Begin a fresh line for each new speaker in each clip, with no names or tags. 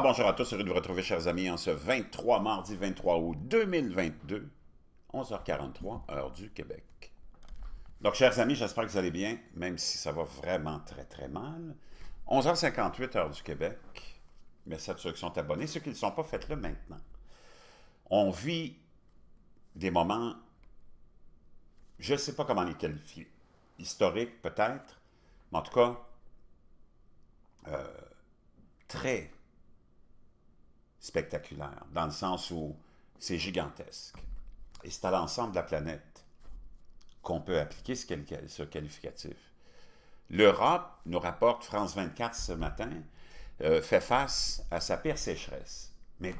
bonjour à tous, heureux de vous retrouver, chers amis, en ce 23 mardi 23 août 2022, 11h43, heure du Québec. Donc, chers amis, j'espère que vous allez bien, même si ça va vraiment très, très mal. 11h58, heure du Québec. Merci à ceux qui sont abonnés. Ceux qui ne sont pas, faites-le maintenant. On vit des moments, je ne sais pas comment les qualifier, historiques peut-être, mais en tout cas, euh, très, spectaculaire, dans le sens où c'est gigantesque. Et c'est à l'ensemble de la planète qu'on peut appliquer ce, qualificatif. L'Europe, nous rapporte France 24 ce matin, euh, fait face à sa pire sécheresse, mais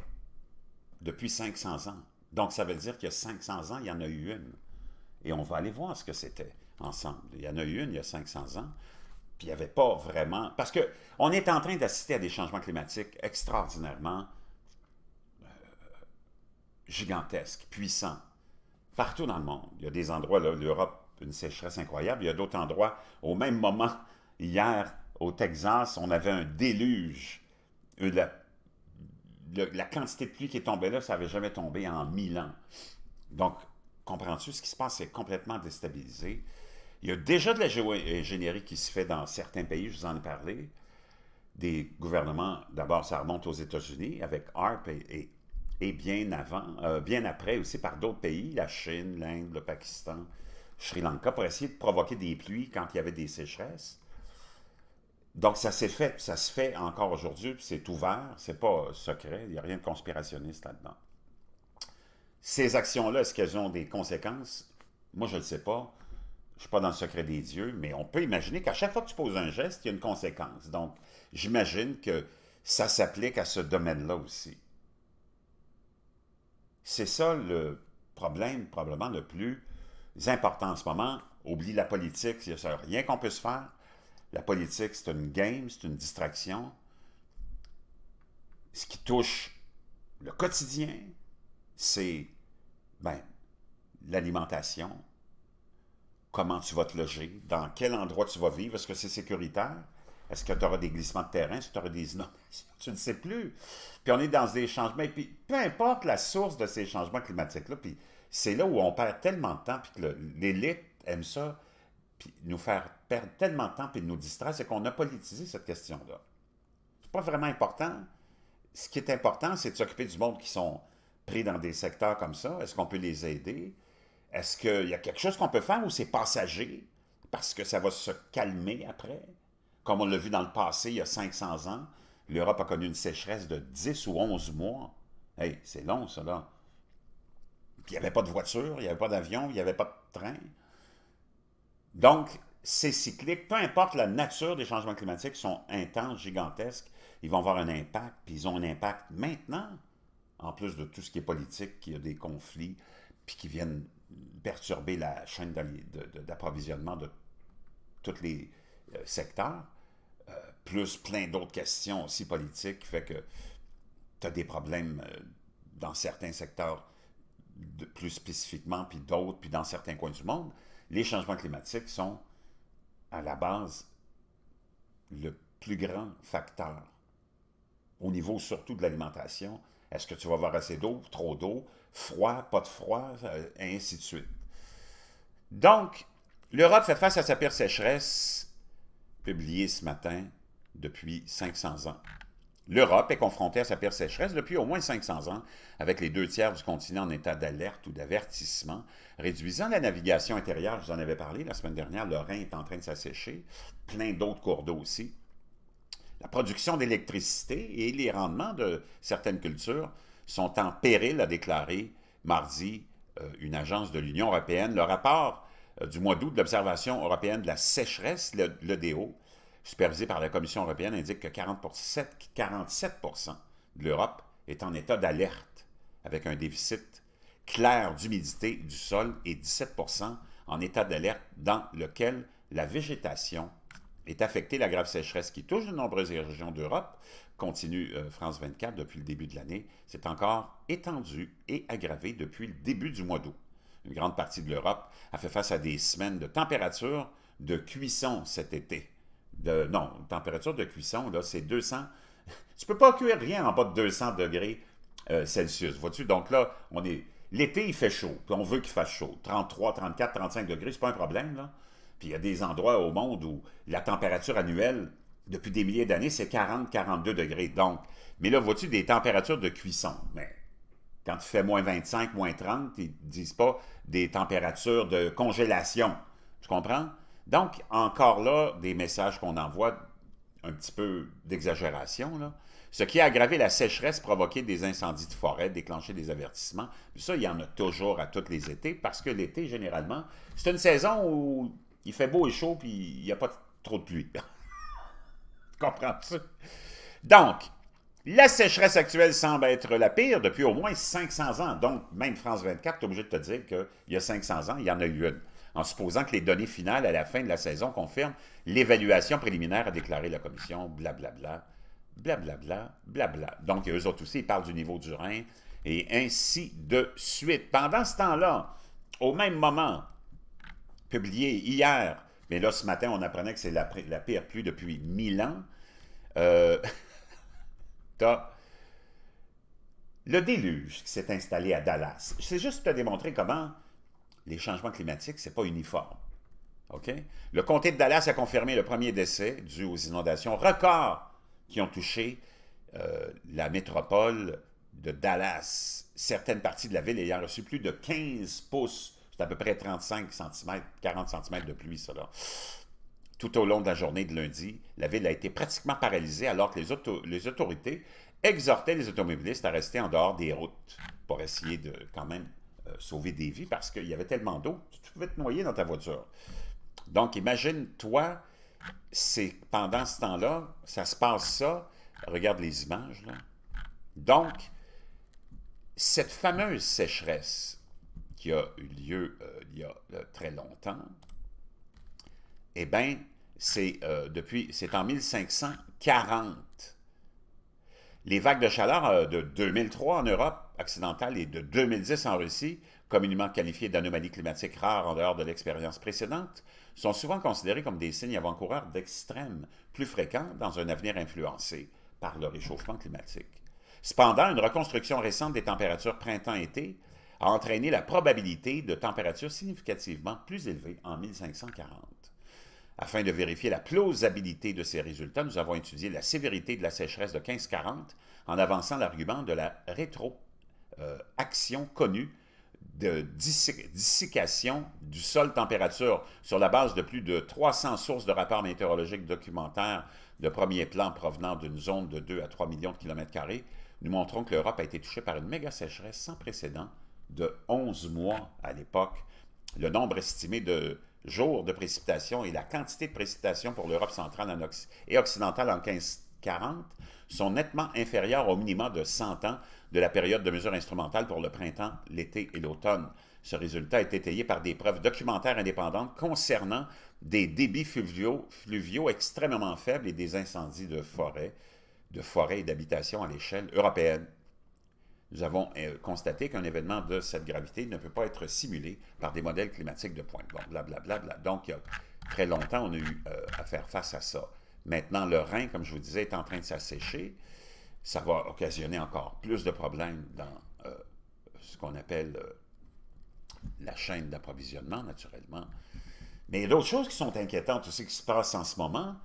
depuis 500 ans. Donc, ça veut dire qu'il y a 500 ans, il y en a eu une. Et on va aller voir ce que c'était ensemble. Il y en a eu une il y a 500 ans, puis il n'y avait pas vraiment... Parce qu'on est en train d'assister à des changements climatiques extraordinairement gigantesque, puissant, partout dans le monde. Il y a des endroits, l'Europe, une sécheresse incroyable. Il y a d'autres endroits, au même moment, hier, au Texas, on avait un déluge. Euh, la, quantité de pluie qui est tombée là, ça n'avait jamais tombé en mille ans. Donc, comprends-tu, ce qui se passe, c'est complètement déstabilisé. Il y a déjà de la géo qui se fait dans certains pays, je vous en ai parlé. Des gouvernements, d'abord, ça remonte aux États-Unis avec ARP et et bien avant, euh, bien après aussi par d'autres pays, la Chine, l'Inde, le Pakistan, Sri Lanka, pour essayer de provoquer des pluies quand il y avait des sécheresses. Donc ça s'est fait, ça se fait encore aujourd'hui, c'est ouvert, c'est pas secret, il n'y a rien de conspirationniste là-dedans. Ces actions-là, est-ce qu'elles ont des conséquences? Moi, je ne le sais pas. Je ne suis pas dans le secret des dieux, mais on peut imaginer qu'à chaque fois que tu poses un geste, il y a une conséquence. Donc, j'imagine que ça s'applique à ce domaine-là aussi. C'est ça le problème probablement le plus important en ce moment. Oublie la politique, il n'y a rien qu'on puisse faire. La politique, c'est une game, c'est une distraction. Ce qui touche le quotidien, c'est ben, l'alimentation, comment tu vas te loger, dans quel endroit tu vas vivre, est-ce que c'est sécuritaire? Est-ce que tu auras des glissements de terrain? Est-ce tu auras des inondations? Tu ne sais plus. Puis on est dans des changements. Et puis peu importe la source de ces changements climatiques-là, puis c'est là où on perd tellement de temps, puis que l'élite aime ça, puis nous faire perdre tellement de temps, puis nous distraire, c'est qu'on a politisé cette question-là. C'est pas vraiment important. Ce qui est important, c'est de s'occuper du monde qui sont pris dans des secteurs comme ça. Est-ce qu'on peut les aider? Est-ce qu'il y a quelque chose qu'on peut faire ou c'est passager parce que ça va se calmer après? Comme on l'a vu dans le passé, il y a 500 ans, l'Europe a connu une sécheresse de 10 ou 11 mois. Hey, c'est long, ça, là. Puis, il n'y avait pas de voiture, il n'y avait pas d'avion, il n'y avait pas de train. Donc, c'est cyclique. Peu importe la nature des changements climatiques, sont intenses, gigantesques. Ils vont avoir un impact, puis ils ont un impact maintenant, en plus de tout ce qui est politique, qui y a des conflits, puis qui viennent perturber la chaîne d'approvisionnement de tous les euh, secteurs. Euh, plus plein d'autres questions aussi politiques, fait que tu as des problèmes euh, dans certains secteurs de plus spécifiquement, puis d'autres, puis dans certains coins du monde. Les changements climatiques sont à la base le plus grand facteur au niveau surtout de l'alimentation. Est-ce que tu vas avoir assez d'eau, trop d'eau, froid, pas de froid, euh, et ainsi de suite. Donc, l'Europe fait face à sa pire sécheresse publié ce matin depuis 500 ans. L'Europe est confrontée à sa pire sécheresse depuis au moins 500 ans, avec les deux tiers du continent en état d'alerte ou d'avertissement, réduisant la navigation intérieure. Je vous en avais parlé la semaine dernière, le Rhin est en train de s'assécher, plein d'autres cours d'eau aussi. La production d'électricité et les rendements de certaines cultures sont en péril, a déclaré mardi euh, une agence de l'Union européenne. Le rapport euh, du mois d'août l'Observation européenne de la sécheresse, l'EDO, supervisée par la Commission européenne, indique que 47, 47 de l'Europe est en état d'alerte, avec un déficit clair d'humidité du sol et 17 en état d'alerte dans lequel la végétation est affectée. La grave sécheresse qui touche de nombreuses régions d'Europe, continue euh, France 24 depuis le début de l'année, s'est encore étendue et aggravée depuis le début du mois d'août une grande partie de l'Europe, a fait face à des semaines de température de cuisson cet été. De, non, température de cuisson, là, c'est 200. Tu peux pas cuire rien en bas de 200 degrés euh, Celsius, vois-tu? Donc là, on est... L'été, il fait chaud, on veut qu'il fasse chaud. 33, 34, 35 degrés, c'est pas un problème, là. Puis il y a des endroits au monde où la température annuelle, depuis des milliers d'années, c'est 40, 42 degrés. Donc, mais là, vois-tu des températures de cuisson? Mais quand tu fais moins 25, moins 30, ils ne disent pas des températures de congélation. Tu comprends? Donc, encore là, des messages qu'on envoie, un petit peu d'exagération, Ce qui a aggravé la sécheresse, provoqué des incendies de forêt, déclenché des avertissements. ça, il y en a toujours à tous les étés, parce que l'été, généralement, c'est une saison où il fait beau et chaud, puis il n'y a pas trop de pluie. comprends Donc, la sécheresse actuelle semble être la pire depuis au moins 500 ans. Donc, même France 24 est obligé de te dire qu'il y a 500 ans, il y en a eu une. En supposant que les données finales à la fin de la saison confirment l'évaluation préliminaire a déclaré la commission, blablabla, blablabla, blabla. Bla, bla. Donc, eux autres aussi, ils parlent du niveau du Rhin et ainsi de suite. Pendant ce temps-là, au même moment, publié hier, mais là, ce matin, on apprenait que c'est la, pire pluie depuis 1000 ans. Euh, le déluge qui s'est installé à Dallas, c'est juste pour démontrer comment les changements climatiques, c'est pas uniforme. OK? Le comté de Dallas a confirmé le premier décès dû aux inondations records qui ont touché euh, la métropole de Dallas. Certaines parties de la ville ayant reçu plus de 15 pouces, c'est à peu près 35 cm, 40 cm de pluie, cela. Tout au long de la journée de lundi, la ville a été pratiquement paralysée alors que les, autorités exhortaient les automobilistes à rester en dehors des routes pour essayer de quand même euh, sauver des vies parce qu'il y avait tellement d'eau, tu pouvais te noyer dans ta voiture. Donc imagine-toi, c'est pendant ce temps-là, ça se passe ça, regarde les images là. Donc, cette fameuse sécheresse qui a eu lieu euh, il y a euh, très longtemps, eh bien, c'est euh, depuis, c'est en 1540. Les vagues de chaleur euh, de 2003 en Europe occidentale et de 2010 en Russie, communément qualifiées d'anomalies climatiques rares en dehors de l'expérience précédente, sont souvent considérées comme des signes avant-coureurs d'extrêmes, plus fréquents dans un avenir influencé par le réchauffement climatique. Cependant, une reconstruction récente des températures printemps-été a entraîné la probabilité de températures significativement plus élevées en 1540. Afin de vérifier la plausibilité de ces résultats, nous avons étudié la sévérité de la sécheresse de 1540 en avançant l'argument de la rétroaction connue de dissication du sol température sur la base de plus de 300 sources de rapports météorologiques documentaires de premier plan provenant d'une zone de 2 à 3 millions de kilomètres carrés, nous montrons que l'Europe a été touchée par une méga sécheresse sans précédent de 11 mois à l'époque. Le nombre estimé de jours de précipitation et la quantité de précipitation pour l'Europe centrale et occidentale en 1540 sont nettement inférieurs au minimum de 100 ans de la période de mesure instrumentale pour le printemps, l'été et l'automne. Ce résultat est étayé par des preuves documentaires indépendantes concernant des débits fluviaux, extrêmement faibles et des incendies de forêts de et d'habitations à l'échelle européenne nous avons euh, constaté qu'un événement de cette gravité ne peut pas être simulé par des modèles climatiques de pointe. Bon, blablabla. Bla, bla, Donc, il y a très longtemps, on a eu euh, à faire face à ça. Maintenant, le Rhin, comme je vous disais, est en train de s'assécher. Ça va occasionner encore plus de problèmes dans euh, ce qu'on appelle la chaîne d'approvisionnement, naturellement. Mais il y a d'autres choses qui sont inquiétantes aussi qui se passent en ce moment.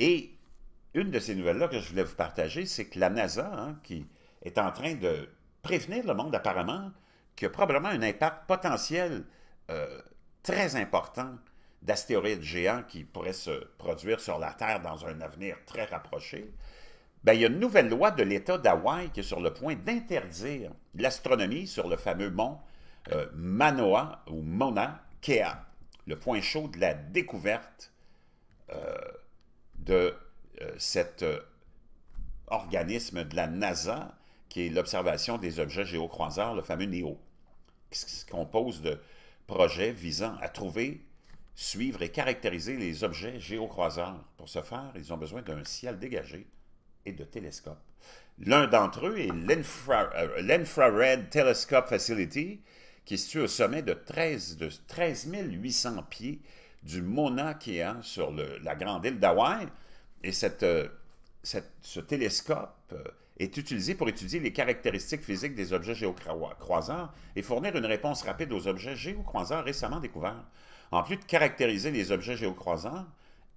Et une de ces nouvelles-là que je voulais vous partager, c'est que la NASA, hein, qui est en train de prévenir le monde apparemment qu'il y a probablement un impact potentiel euh, très important d'astéroïdes géants qui pourraient se produire sur la Terre dans un avenir très rapproché, ben, il y a une nouvelle loi de l'État d'Hawaï qui est sur le point d'interdire l'astronomie sur le fameux mont euh, Manoa ou Mauna Kea, le point chaud de la découverte euh, de cet organisme de la NASA qui est l'observation des objets géocroiseurs, le fameux NEO, qui se compose de projets visant à trouver, suivre et caractériser les objets géocroiseurs. Pour ce faire, ils ont besoin d'un ciel dégagé et de télescopes. L'un d'entre eux est euh, l'Infrared Telescope Facility, qui est situé au sommet de 13, de 800 pieds du Mauna Kea sur la grande île d'Hawaï. Et euh, ce télescope euh, est utilisé pour étudier les caractéristiques physiques des objets géocroisants et fournir une réponse rapide aux objets géocroisants récemment découverts. En plus de caractériser les objets géocroisants,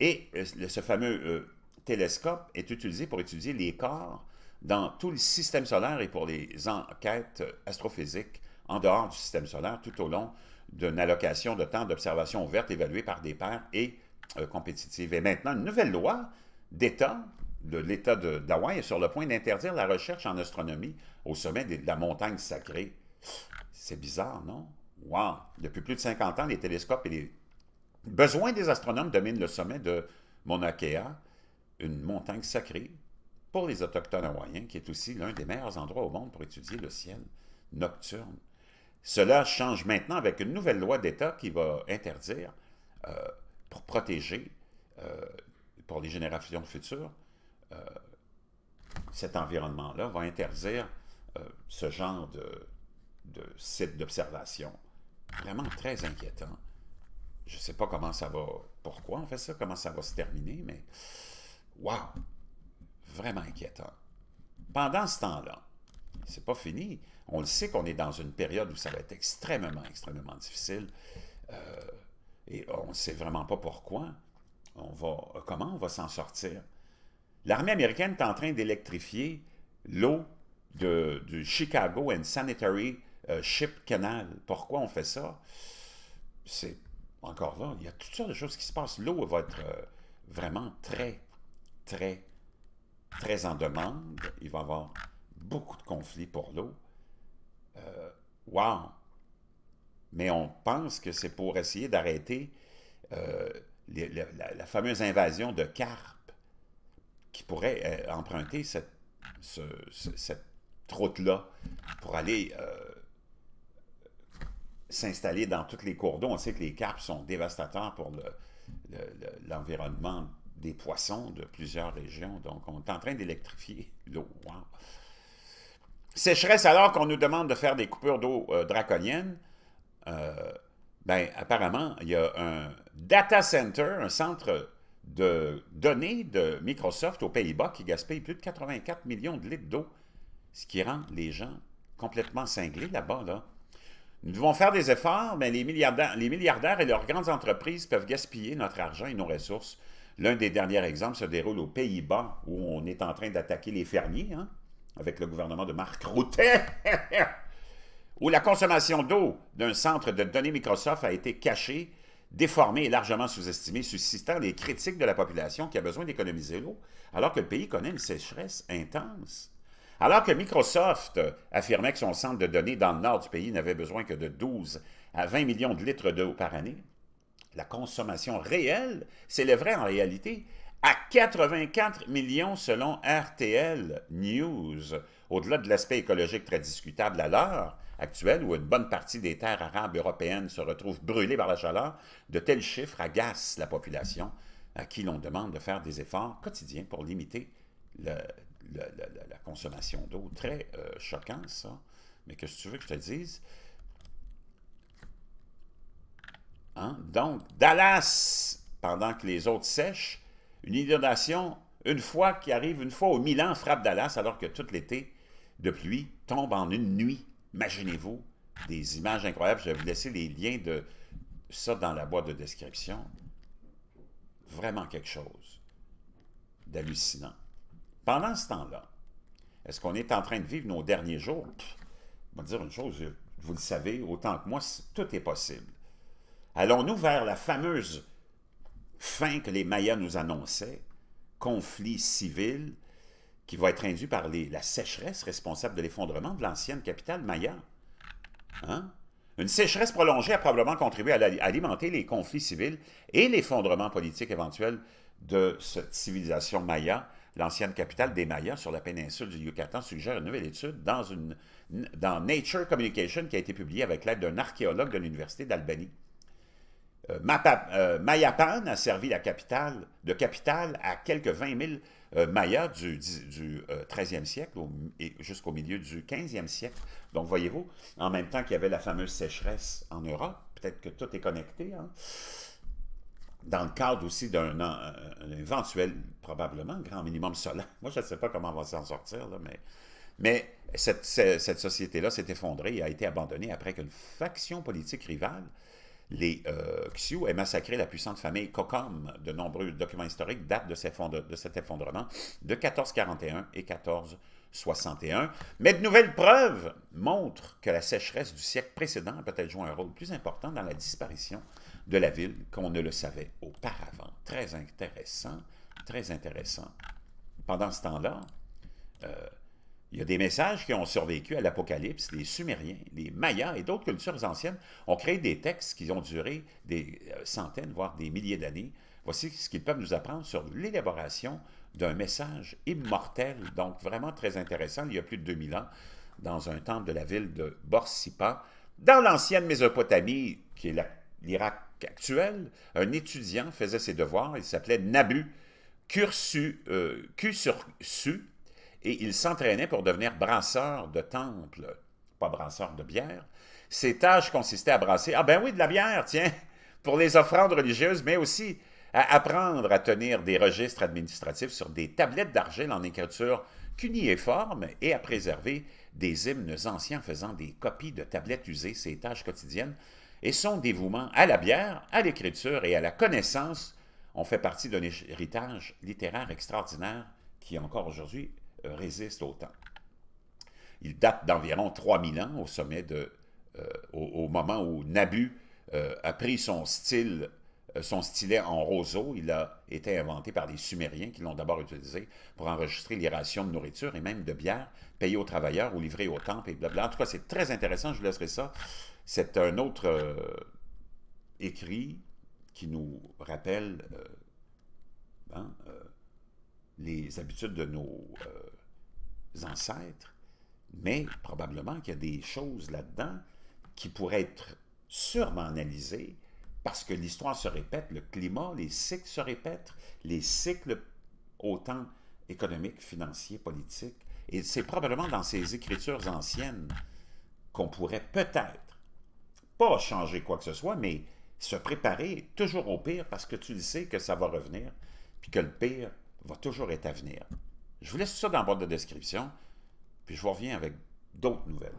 et euh, ce fameux euh, télescope est utilisé pour étudier les corps dans tout le système solaire et pour les enquêtes euh, astrophysiques en dehors du système solaire tout au long d'une allocation de temps d'observation ouverte évaluée par des pairs et compétitive. Et maintenant, une nouvelle loi d'État l'État d'Hawaï est sur le point d'interdire la recherche en astronomie au sommet de la montagne sacrée. C'est bizarre, non? Wow! Depuis plus de 50 ans, les télescopes et les besoins des astronomes dominent le sommet de Mauna Kea, une montagne sacrée pour les Autochtones hawaïens, qui est aussi l'un des meilleurs endroits au monde pour étudier le ciel nocturne. Cela change maintenant avec une nouvelle loi d'État qui va interdire, euh, pour protéger, euh, pour les générations futures, euh, cet environnement-là va interdire euh, ce genre de, site d'observation. Vraiment très inquiétant. Je ne sais pas comment ça va, pourquoi on fait ça, comment ça va se terminer, mais waouh, vraiment inquiétant. Pendant ce temps-là, c'est pas fini. On le sait qu'on est dans une période où ça va être extrêmement, extrêmement difficile. Euh, et on ne sait vraiment pas pourquoi. On va, comment on va s'en sortir. L'armée américaine est en train d'électrifier l'eau du Chicago and Sanitary euh, Ship Canal. Pourquoi on fait ça? C'est encore là, il y a toutes sortes de choses qui se passent. L'eau va être euh, vraiment très, très, très en demande. Il va y avoir beaucoup de conflits pour l'eau. Euh, wow! Mais on pense que c'est pour essayer d'arrêter la, fameuse invasion de carpes qui pourraient euh, emprunter cette, cette route-là pour aller euh, s'installer dans toutes les cours d'eau. On sait que les caps sont dévastateurs pour l'environnement des poissons de plusieurs régions. Donc, on est en train d'électrifier l'eau. Sécheresse alors qu'on nous demande de faire des coupures d'eau euh, draconiennes. ben, apparemment, il y a un data center, un centre de données de Microsoft aux Pays-Bas qui gaspillent plus de 84 millions de litres d'eau, ce qui rend les gens complètement cinglés là-bas. Nous devons faire des efforts, mais les milliardaires, et leurs grandes entreprises peuvent gaspiller notre argent et nos ressources. L'un des derniers exemples se déroule aux Pays-Bas, où on est en train d'attaquer les fermiers, hein, avec le gouvernement de Marc Routet, où la consommation d'eau d'un centre de données Microsoft a été cachée déformé et largement sous estimé suscitant les critiques de la population qui a besoin d'économiser l'eau, alors que le pays connaît une sécheresse intense. Alors que Microsoft affirmait que son centre de données dans le nord du pays n'avait besoin que de 12 à 20 millions de litres d'eau par année, la consommation réelle s'élèverait en réalité à 84 millions selon RTL News. Au-delà de l'aspect écologique très discutable à l'heure, actuelle où une bonne partie des terres arabes européennes se retrouvent brûlées par la chaleur, de tels chiffres agacent la population à qui l'on demande de faire des efforts quotidiens pour limiter la consommation d'eau. Très euh, choquant, ça. Mais qu'est-ce que tu veux que je te dise? Hein? Donc, Dallas, pendant que les autres sèchent, une inondation, une fois qui arrive, une fois au Milan, frappe Dallas alors que tout l'été de pluie tombe en une nuit. Imaginez-vous des images incroyables. Je vais vous laisser les liens de ça dans la boîte de description. Vraiment quelque chose d'hallucinant. Pendant ce temps-là, est-ce qu'on est en train de vivre nos derniers jours? Je on va dire une chose, vous le savez autant que moi, tout est possible. Allons-nous vers la fameuse fin que les Mayas nous annonçaient? Conflit civil, qui va être induit par les, la sécheresse responsable de l'effondrement de l'ancienne capitale Maya. Hein? Une sécheresse prolongée a probablement contribué à alimenter les conflits civils et l'effondrement politique éventuel de cette civilisation Maya, l'ancienne capitale des Mayas sur la péninsule du Yucatan, suggère une nouvelle étude dans, une, dans Nature Communication qui a été publiée avec l'aide d'un archéologue de l'Université d'Albanie. Euh, euh, Mayapan a servi la capitale, de capitale à quelques 20 000 euh, Maya du, XIIIe euh, siècle et jusqu'au milieu du 15e siècle. Donc, voyez-vous, en même temps qu'il y avait la fameuse sécheresse en Europe, peut-être que tout est connecté, hein, dans le cadre aussi d'un éventuel, probablement, grand minimum solaire. Moi, je ne sais pas comment on va s'en sortir, mais... Mais cette, cette société-là s'est effondrée et a été abandonnée après qu'une faction politique rivale les Xiu euh, et massacré la puissante famille Kokom. De nombreux documents historiques datent de, cet effondrement de 1441 et 1461. Mais de nouvelles preuves montrent que la sécheresse du siècle précédent a peut-être joué un rôle plus important dans la disparition de la ville qu'on ne le savait auparavant. Très intéressant, très intéressant. Pendant ce temps-là, euh, il y a des messages qui ont survécu à l'Apocalypse. Les Sumériens, les Mayas et d'autres cultures anciennes ont créé des textes qui ont duré des euh, centaines, voire des milliers d'années. Voici ce qu'ils peuvent nous apprendre sur l'élaboration d'un message immortel, donc vraiment très intéressant, il y a plus de 2000 ans, dans un temple de la ville de Borsipa, dans l'ancienne Mésopotamie, qui est l'Irak actuel, un étudiant faisait ses devoirs, il s'appelait Nabu, Kursu, euh, et il s'entraînait pour devenir brasseur de temple, pas brasseur de bière. Ses tâches consistaient à brasser, ah ben oui, de la bière, tiens, pour les offrandes religieuses, mais aussi à apprendre à tenir des registres administratifs sur des tablettes d'argile en écriture cunéiforme et à préserver des hymnes anciens faisant des copies de tablettes usées, ses tâches quotidiennes, et son dévouement à la bière, à l'écriture et à la connaissance ont fait partie d'un héritage littéraire extraordinaire qui, encore aujourd'hui, euh, résiste au temps. Il date d'environ 3000 ans au sommet de, euh, au, moment où Nabu euh, a pris son style, son stylet en roseau. Il a été inventé par les Sumériens qui l'ont d'abord utilisé pour enregistrer les rations de nourriture et même de bière payées aux travailleurs ou livrées au temple et blablabla. En tout cas, c'est très intéressant. Je vous laisserai ça. C'est un autre écrit qui nous rappelle hein, les habitudes de nos euh, ancêtres, mais probablement qu'il y a des choses là-dedans qui pourraient être sûrement analysées parce que l'histoire se répète, le climat, les cycles se répètent, les cycles autant économiques, financiers, politiques. Et c'est probablement dans ces écritures anciennes qu'on pourrait peut-être, pas changer quoi que ce soit, mais se préparer toujours au pire parce que tu le sais que ça va revenir, puis que le pire, va toujours être à venir. Je vous laisse ça dans la boîte de description, puis je vous reviens avec d'autres nouvelles.